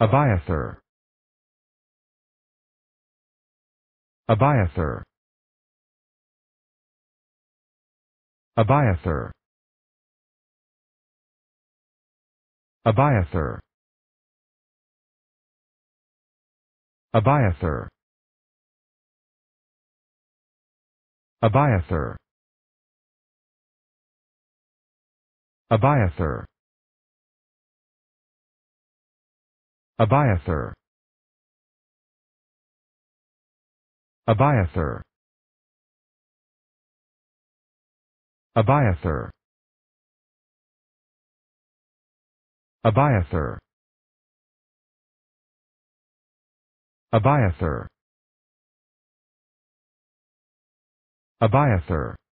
Abiathar. Abiathar. Abiathar. Abiathar. Abiathar. Abiathar. Abiathar. Abiathar. Abiathar. Abiathar. Abiathar. Abiathar. Abiathar.